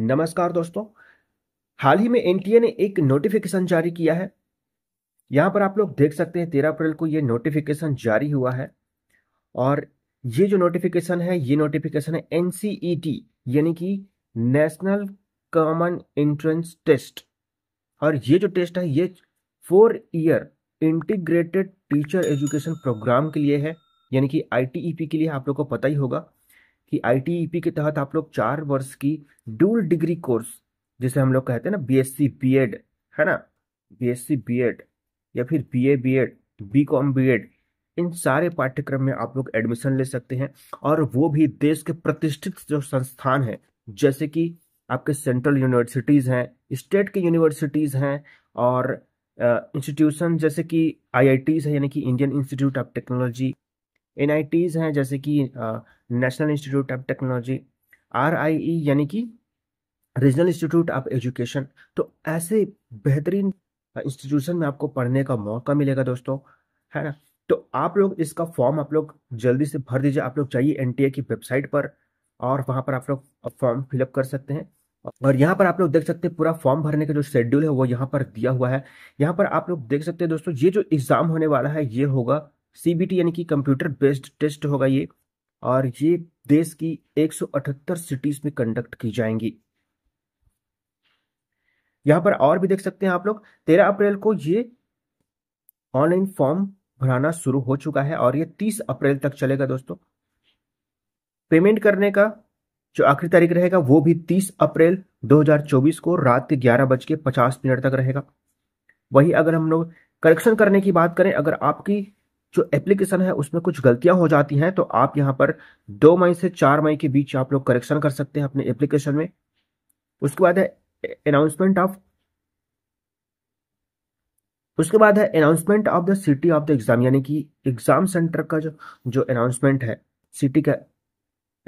नमस्कार दोस्तों हाल ही में एनटीए ने एक नोटिफिकेशन जारी किया है यहाँ पर आप लोग देख सकते हैं तेरह अप्रैल को ये नोटिफिकेशन जारी हुआ है और ये जो नोटिफिकेशन है ये नोटिफिकेशन है एन e यानी कि नेशनल कॉमन एंट्रेंस टेस्ट और ये जो टेस्ट है ये four year integrated teacher education programme के लिए है यानी कि आई e के लिए आप लोग को पता ही होगा कि आईटीईपी e के तहत आप लोग चार वर्ष की डूल डिग्री कोर्स जिसे हम लोग कहते हैं ना बीएससी बीएड है ना बीएससी बीएड या फिर बीए बीएड बीकॉम बीएड इन सारे पाठ्यक्रम में आप लोग एडमिशन ले सकते हैं और वो भी देश के प्रतिष्ठित जो संस्थान हैं जैसे कि आपके सेंट्रल यूनिवर्सिटीज़ हैं स्टेट की यूनिवर्सिटीज़ हैं और इंस्टीट्यूशन जैसे कि आईआईटीज़ है यानी कि Indian Institute of Technology N हैं जैसे कि National Institute of Technology R यानी कि रीजनल इंस्टीट्यूट ऑफ एजुकेशन तो ऐसे बेहतरीन इंस्टीट्यूशन में आपको पढ़ने का मौका मिलेगा दोस्तों है ना तो आप लोग इसका फॉर्म आप लोग जल्दी से भर दीजिए आप लोग चाहिए एन की वेबसाइट पर और वहाँ पर आप लोग फॉर्म फिलअप कर सकते हैं और यहाँ पर आप लोग देख सकते हैं पूरा फॉर्म भरने का जो शेड्यूल है वो यहाँ पर दिया हुआ है यहाँ पर आप लोग देख सकते हैं दोस्तों ये जो एग्ज़ाम होने वाला है ये होगा सीबीटी यानी कि कंप्यूटर बेस्ड टेस्ट होगा ये और ये देश की 178 सिटीज में कंडक्ट की जाएंगी यहां पर और भी देख सकते हैं आप लोग 13 अप्रैल को ये ऑनलाइन फॉर्म भराना शुरू हो चुका है और ये 30 अप्रैल तक चलेगा दोस्तों पेमेंट करने का जो आखिरी तारीख रहेगा वो भी 30 अप्रैल 2024 को रात के ग्यारह बज के पचास मिनट तक रहेगा वही अगर हम लोग करेक्शन करने की बात करें अगर आपकी जो एप्लीकेशन है उसमें कुछ गलतियां हो जाती हैं तो आप यहां पर दो मई से चार मई के बीच आप लोग करेक्शन कर सकते हैं अपने एप्लीकेशन में उसके बाद है अनाउंसमेंट ऑफ उसके बाद है announcement of the city of the exam यानी कि एग्जाम सेंटर का जो जो अनाउंसमेंट है सिटी का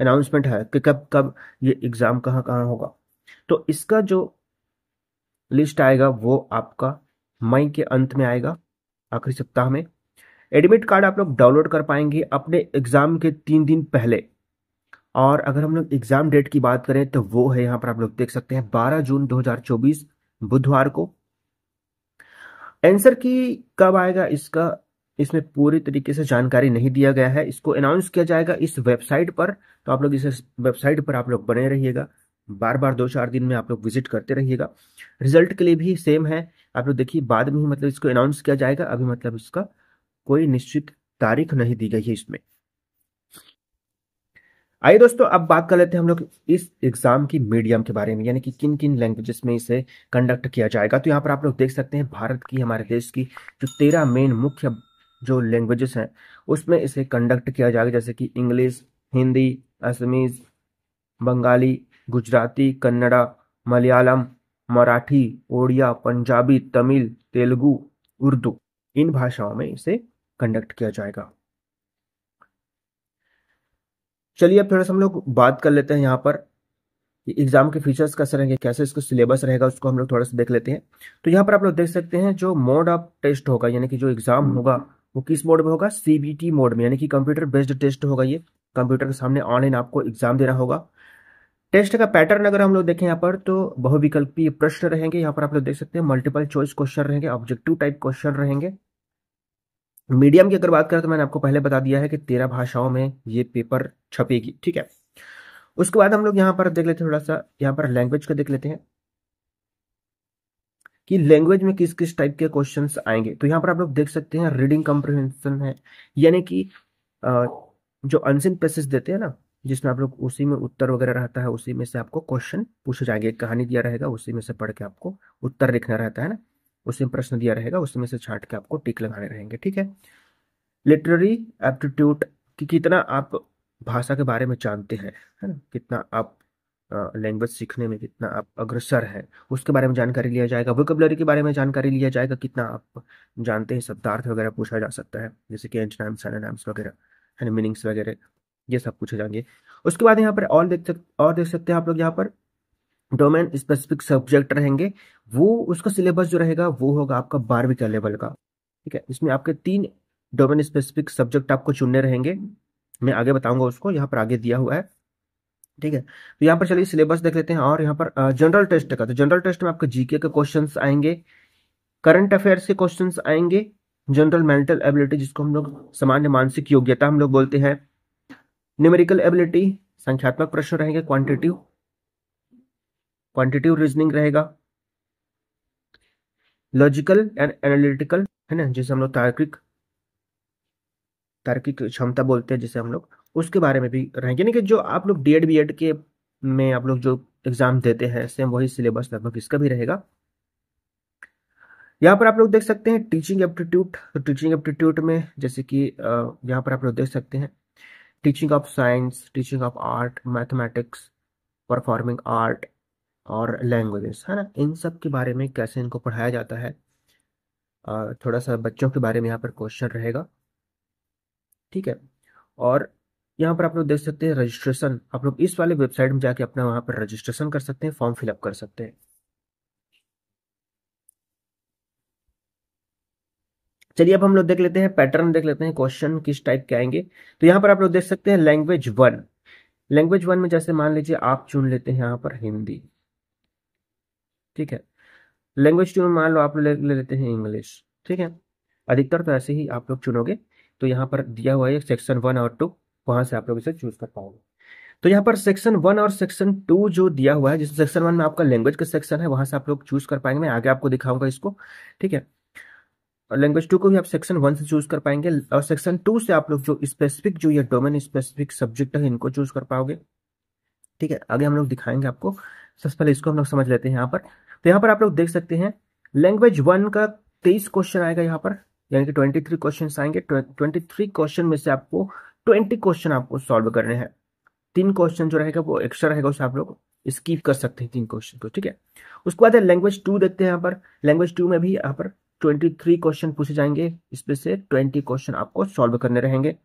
अनाउंसमेंट है कि कब कब ये एग्जाम कहाँ कहाँ होगा तो इसका जो लिस्ट आएगा वो आपका मई के अंत में आएगा आखिरी सप्ताह में एडमिट कार्ड आप लोग डाउनलोड कर पाएंगे अपने एग्ज़ाम के तीन दिन पहले और अगर हम लोग एग्ज़ाम डेट की बात करें तो वो है यहाँ पर आप लोग देख सकते हैं 12 जून 2024 बुधवार को आंसर की कब आएगा इसका इसमें पूरी तरीके से जानकारी नहीं दिया गया है इसको अनाउंस किया जाएगा इस वेबसाइट पर तो आप लोग इस वेबसाइट पर आप लोग बने रहिएगा बार बार दो चार दिन में आप लोग विजिट करते रहिएगा रिजल्ट के लिए भी सेम है आप लोग देखिए बाद में ही मतलब इसको अनाउंस किया जाएगा अभी मतलब इसका कोई निश्चित तारीख नहीं दी गई है इसमें आइए दोस्तों अब बात कर लेते हैं हम लोग इस एग्जाम की मीडियम के बारे में यानी कि किन किन लैंग्वेजेस में इसे कंडक्ट किया जाएगा तो यहाँ पर आप लोग देख सकते हैं भारत की हमारे देश की जो तेरह मेन मुख्य जो लैंग्वेजेस हैं उसमें इसे कंडक्ट किया जाएगा जैसे कि इंग्लिश हिंदी असमीज बंगाली गुजराती कन्नड़ा मलयालम मराठी ओडिया पंजाबी तमिल तेलुगु उर्दू इन भाषाओं में इसे कंडक्ट किया जाएगा चलिए अब थोड़ा सा हम लोग बात कर लेते हैं यहाँ पर एग्जाम के फीचर्स कैसे रहेंगे कैसे इसको सिलेबस रहेगा उसको हम लोग थोड़ा सा देख लेते हैं तो यहाँ पर आप लोग देख सकते हैं जो मोड ऑफ टेस्ट होगा यानी कि जो एग्जाम हम्म। होगा वो किस मोड में होगा सीबीटी मोड में यानी कि कंप्यूटर बेस्ड टेस्ट होगा ये कंप्यूटर के सामने ऑनलाइन आपको एग्जाम देना होगा टेस्ट का पैटर्न अगर हम लोग देखें यहाँ पर तो बहुविकल्पी प्रश्न रहेंगे यहाँ पर आप लोग देख सकते हैं मल्टीपल चॉइस क्वेश्चन रहेंगे ऑब्जेक्टिव टाइप क्वेश्चन रहेंगे मीडियम की अगर बात करें तो मैंने आपको पहले बता दिया है कि तेरह भाषाओं में ये पेपर छपेगी ठीक है उसके बाद हम लोग यहाँ पर देख लेते हैं थोड़ा सा यहाँ पर लैंग्वेज को देख लेते हैं कि लैंग्वेज में किस किस टाइप के क्वेश्चन आएंगे तो यहाँ पर आप लोग देख सकते हैं रीडिंग कॉम्प्रिहेंशन है यानी कि जो अनसिन पेसेस देते हैं ना जिसमें आप लोग उसी में उत्तर वगैरह रहता है उसी में से आपको क्वेश्चन पूछे जाएंगे कहानी दिया रहेगा उसी में से पढ़ के आपको उत्तर लिखना रहता है ना उसमें प्रश्न दिया रहेगा उसमें से छाट के आपको टिक लगाने रहेंगे ठीक है लिटरेरी एप्टीट्यूड कि कितना आप भाषा के बारे में जानते हैं है ना कितना आप लैंग्वेज सीखने में कितना आप अग्रसर हैं उसके बारे में जानकारी लिया जाएगा वोकेबलरी के बारे में जानकारी लिया जाएगा कितना आप जानते हैं शब्दार्थ वगैरह पूछा जा सकता है जैसे कि एंच नाम्स नाम्स वगैरह है ना मीनिंग्स वगैरह ये सब पूछे जाएंगे उसके बाद यहाँ पर और देख सकते और देख सकते हैं आप लोग यहाँ पर डोमेन स्पेसिफिक सब्जेक्ट रहेंगे वो उसका सिलेबस जो रहेगा वो होगा आपका बारहवीं का लेवल का ठीक है इसमें आपके तीन डोमेन स्पेसिफिक सब्जेक्ट आपको चुनने रहेंगे मैं आगे बताऊंगा उसको यहाँ पर आगे दिया हुआ है ठीक है तो यहाँ पर चलिए सिलेबस देख लेते हैं और यहाँ पर जनरल टेस्ट का तो जनरल टेस्ट में आपके जीके के क्वेश्चन आएंगे करंट अफेयर्स के क्वेश्चन आएंगे जनरल मेंटल एबिलिटी जिसको हम लोग सामान्य मानसिक योग्यता हम लोग बोलते हैं न्यूमेरिकल एबिलिटी संख्यात्मक प्रश्न रहेंगे क्वांटिटिव क्वांटिटिव रीजनिंग रहेगा लॉजिकल एंड एनालिटिकल है ना जिसे हम लोग तार्किक तार्किक क्षमता बोलते हैं जैसे हम लोग उसके बारे में भी रहेंगे यानी कि जो आप लोग डी एड बी एड के में आप लोग जो एग्जाम देते हैं सेम वही सिलेबस लगभग इसका भी रहेगा यहाँ पर आप लोग देख सकते हैं टीचिंग एप्टीट्यूड टीचिंग एप्टीट्यूड में जैसे कि यहाँ पर आप लोग देख सकते हैं teaching of science teaching of art mathematics performing art और लैंग्वेजेस है ना इन सब के बारे में कैसे इनको पढ़ाया जाता है थोड़ा सा बच्चों के बारे में यहाँ पर क्वेश्चन रहेगा ठीक है और यहाँ पर आप लोग देख सकते हैं रजिस्ट्रेशन आप लोग इस वाले वेबसाइट में जाके अपना वहाँ पर रजिस्ट्रेशन कर सकते हैं फॉर्म फिलअप कर सकते हैं चलिए अब हम लोग देख लेते हैं पैटर्न देख लेते हैं क्वेश्चन किस टाइप के आएंगे तो यहाँ पर आप लोग देख सकते हैं लैंग्वेज वन लैंग्वेज वन में जैसे मान लीजिए आप चुन लेते हैं यहाँ पर हिंदी ठीक है लैंग्वेज टू में मान लो आप ले, ले लेते हैं इंग्लिश ठीक है अधिकतर तो ऐसे ही आप लोग चुनोगे तो यहाँ पर दिया हुआ है सेक्शन वन और टू वहां से आप लोग इसे चूज कर पाओगे तो यहाँ पर सेक्शन वन और सेक्शन टू जो दिया हुआ है जिस सेक्शन वन में आपका लैंग्वेज का सेक्शन है वहां से आप लोग चूज कर पाएंगे मैं आगे आपको दिखाऊंगा इसको ठीक है और लैंग्वेज टू को भी आप सेक्शन वन से चूज कर पाएंगे और सेक्शन टू से आप लोग जो स्पेसिफिक जो ये डोमेन स्पेसिफिक सब्जेक्ट है इनको चूज कर पाओगे ठीक है आगे हम लोग दिखाएंगे आपको सबसे पहले इसको हम लोग समझ लेते हैं यहाँ पर तो यहाँ पर आप लोग देख सकते हैं लैंग्वेज वन का तेईस क्वेश्चन आएगा यहाँ पर यानी कि ट्वेंटी थ्री क्वेश्चन आएंगे ट्वेंटी थ्री क्वेश्चन में से आपको ट्वेंटी क्वेश्चन आपको सॉल्व करने हैं तीन क्वेश्चन जो रहेगा वो एक्स्ट्रा रहेगा उसे आप लोग स्कीप कर सकते हैं तीन क्वेश्चन को ठीक है उसके बाद लैंग्वेज टू देखते हैं यहाँ पर लैंग्वेज टू में भी यहाँ पर ट्वेंटी थ्री क्वेश्चन पूछे जाएंगे इसमें से ट्वेंटी क्वेश्चन आपको सॉल्व करने रहेंगे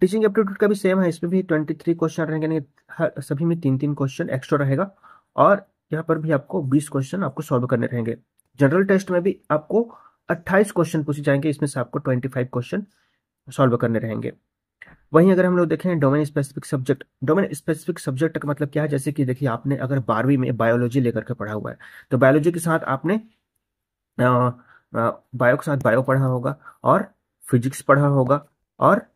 टीचिंग एप्टीट्यूड का भी सेम है इसमें भी ट्वेंटी थ्री क्वेश्चन रहेंगे सभी में तीन तीन क्वेश्चन एक्स्ट्रा रहेगा और यहाँ पर भी आपको 20 क्वेश्चन आपको सॉल्व करने रहेंगे जनरल टेस्ट में भी आपको 28 क्वेश्चन पूछे जाएंगे इसमें से आपको 25 क्वेश्चन सॉल्व करने रहेंगे वहीं अगर हम लोग देखें domain specific subject domain specific subject का मतलब क्या है जैसे कि देखिए आपने अगर बारहवीं में बायोलॉजी लेकर के पढ़ा हुआ है तो बायोलॉजी के साथ आपने बायो के साथ बायो पढ़ा होगा और फिजिक्स पढ़ा होगा और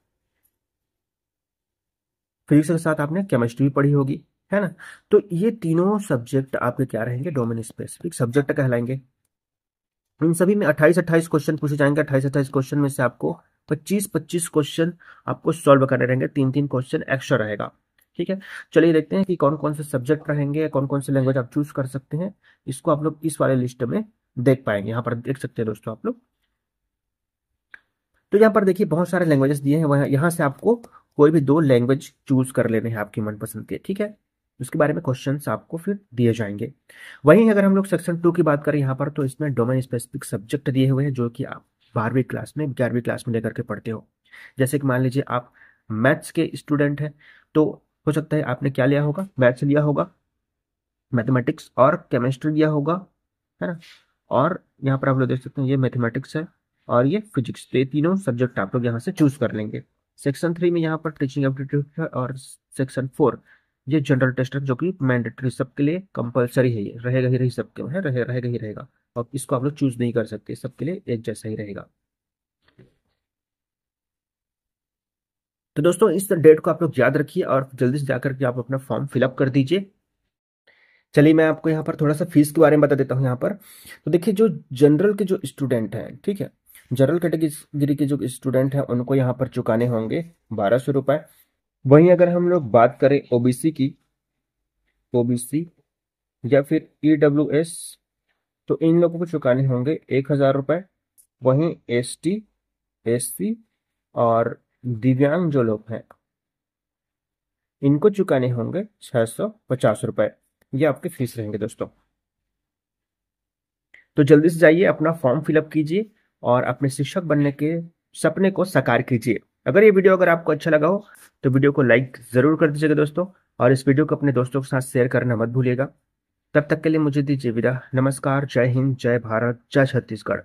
फिजिक्स के साथ आपने केमिस्ट्री पढ़ी होगी है ना तो ये तीनों सब्जेक्ट आपके क्या रहेंगे डोमेन स्पेसिफिक सब्जेक्ट कहलाएंगे इन सभी में अट्ठाईस अट्ठाईस क्वेश्चन पूछे जाएंगे अट्ठाईस अट्ठाईस क्वेश्चन में से आपको पच्चीस पच्चीस क्वेश्चन आपको सॉल्व करने रहेंगे तीन तीन क्वेश्चन एक्स्ट्रा रहेगा ठीक है चलिए देखते हैं कि कौन कौन से सब्जेक्ट रहेंगे कौन कौन से लैंग्वेज आप चूज कर सकते हैं इसको आप लोग इस वाले लिस्ट में देख पाएंगे यहाँ पर देख सकते हैं दोस्तों आप लोग तो यहाँ पर देखिए बहुत सारे लैंग्वेजेस दिए हैं यहाँ से आपको कोई भी दो लैंग्वेज चूज कर लेने हैं आपकी मनपसंद के ठीक है उसके बारे में क्वेश्चन आपको फिर दिए जाएंगे वहीं अगर हम लोग सेक्शन टू की बात करें यहाँ पर तो इसमें डोमेन स्पेसिफिक सब्जेक्ट दिए हुए हैं जो कि आप बारहवीं क्लास में ग्यारहवीं क्लास में लेकर के पढ़ते हो जैसे कि मान लीजिए आप मैथ्स के स्टूडेंट हैं तो हो सकता है आपने क्या लिया होगा मैथ्स लिया होगा मैथमेटिक्स और केमिस्ट्री लिया होगा है ना और यहाँ पर आप लोग देख सकते हैं ये मैथमेटिक्स है और ये फिजिक्स तो ये तीनों सब्जेक्ट आप लोग यहाँ से चूज कर लेंगे सेक्शन थ्री में यहाँ पर टीचिंग एप्टीट्यूड है और सेक्शन फोर ये जनरल टेस्ट है जो कि मैंडेटरी सबके लिए कंपलसरी है ये रहेगा ही रही सबके है रहे, रहेगा ही रहेगा और इसको आप लोग चूज नहीं कर सकते सबके लिए एक जैसा ही रहेगा तो दोस्तों इस डेट को आप लोग याद रखिए और जल्दी से जाकर के आप अपना फॉर्म फिलअप कर दीजिए चलिए मैं आपको यहाँ पर थोड़ा सा फीस के बारे में बता देता हूँ यहाँ पर तो देखिए जो जनरल के जो स्टूडेंट हैं ठीक है जनरल कैटेगरी के जो स्टूडेंट हैं उनको यहाँ पर चुकाने होंगे बारह सौ रुपये वहीं अगर हम लोग बात करें ओबीसी की ओबीसी या फिर ई e तो इन लोगों को चुकाने होंगे एक हजार रुपए वहीं एस टी एस और दिव्यांग जो लोग हैं इनको चुकाने होंगे छह सौ पचास रुपए ये आपके फीस रहेंगे दोस्तों तो जल्दी से जाइए अपना फॉर्म फिलअप कीजिए और अपने शिक्षक बनने के सपने को साकार कीजिए अगर ये वीडियो अगर आपको अच्छा लगा हो तो वीडियो को लाइक ज़रूर कर दीजिएगा दोस्तों और इस वीडियो को अपने दोस्तों के साथ शेयर करना मत भूलिएगा तब तक के लिए मुझे दीजिए विदा नमस्कार जय हिंद जय भारत जय छत्तीसगढ़